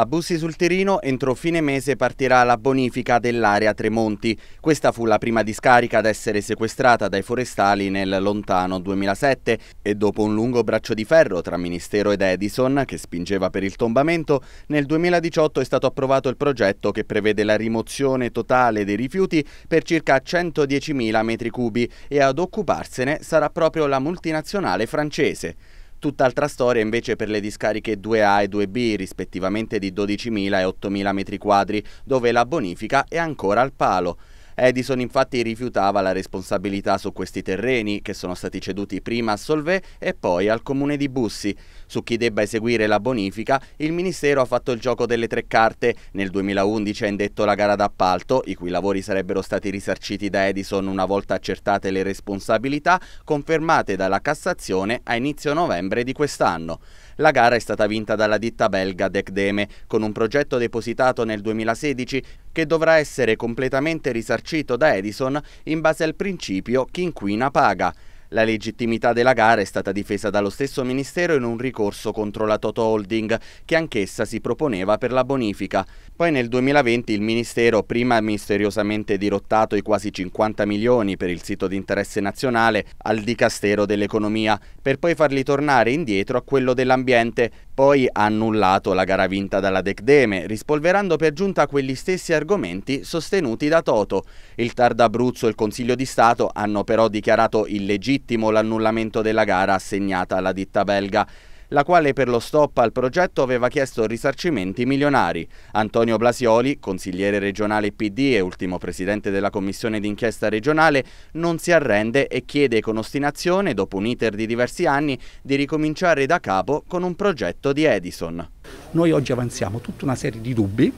A Bussi sul Tirino entro fine mese partirà la bonifica dell'area Tremonti. Questa fu la prima discarica ad essere sequestrata dai forestali nel lontano 2007 e dopo un lungo braccio di ferro tra Ministero ed Edison, che spingeva per il tombamento, nel 2018 è stato approvato il progetto che prevede la rimozione totale dei rifiuti per circa 110.000 metri cubi e ad occuparsene sarà proprio la multinazionale francese. Tutt'altra storia invece per le discariche 2A e 2B, rispettivamente di 12.000 e 8.000 m2, dove la bonifica è ancora al palo. Edison infatti rifiutava la responsabilità su questi terreni che sono stati ceduti prima a Solvay e poi al comune di Bussi. Su chi debba eseguire la bonifica il Ministero ha fatto il gioco delle tre carte. Nel 2011 ha indetto la gara d'appalto, i cui lavori sarebbero stati risarciti da Edison una volta accertate le responsabilità, confermate dalla Cassazione a inizio novembre di quest'anno. La gara è stata vinta dalla ditta belga Decdeme con un progetto depositato nel 2016 che dovrà essere completamente risarcito da Edison in base al principio chi inquina paga. La legittimità della gara è stata difesa dallo stesso Ministero in un ricorso contro la Toto Holding, che anch'essa si proponeva per la bonifica. Poi nel 2020 il Ministero, prima misteriosamente dirottato i quasi 50 milioni per il sito di interesse nazionale al Dicastero dell'Economia, per poi farli tornare indietro a quello dell'Ambiente, poi ha annullato la gara vinta dalla Decdeme, rispolverando per giunta quegli stessi argomenti sostenuti da Toto. Il Tar d'Abruzzo e il Consiglio di Stato hanno però dichiarato illegittimo l'annullamento della gara assegnata alla ditta belga la quale per lo stop al progetto aveva chiesto risarcimenti milionari. Antonio Blasioli, consigliere regionale PD e ultimo presidente della commissione d'inchiesta regionale, non si arrende e chiede con ostinazione, dopo un iter di diversi anni, di ricominciare da capo con un progetto di Edison. Noi oggi avanziamo tutta una serie di dubbi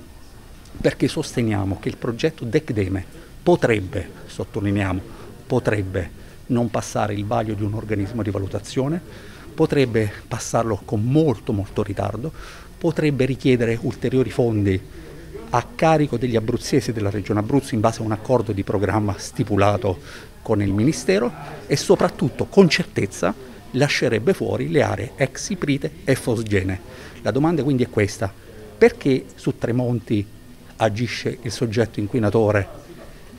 perché sosteniamo che il progetto DECDEME potrebbe, sottolineiamo, potrebbe non passare il vaglio di un organismo di valutazione, potrebbe passarlo con molto molto ritardo, potrebbe richiedere ulteriori fondi a carico degli abruzzesi della regione Abruzzo in base a un accordo di programma stipulato con il Ministero e soprattutto con certezza lascerebbe fuori le aree ex Iprite e Fosgene. La domanda quindi è questa, perché su Tremonti agisce il soggetto inquinatore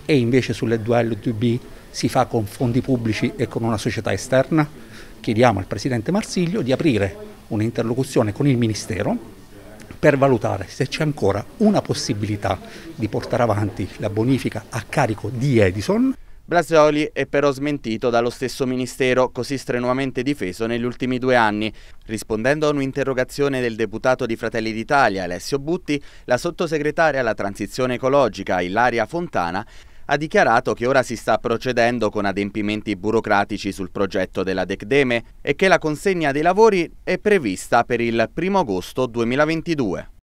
e invece sulle due L2B si fa con fondi pubblici e con una società esterna? chiediamo al Presidente Marsiglio di aprire un'interlocuzione con il Ministero per valutare se c'è ancora una possibilità di portare avanti la bonifica a carico di Edison. Brasioli è però smentito dallo stesso ministero, così strenuamente difeso negli ultimi due anni. Rispondendo a un'interrogazione del deputato di Fratelli d'Italia, Alessio Butti, la sottosegretaria alla transizione ecologica, Ilaria Fontana, ha dichiarato che ora si sta procedendo con adempimenti burocratici sul progetto della Decdeme e che la consegna dei lavori è prevista per il 1 agosto 2022.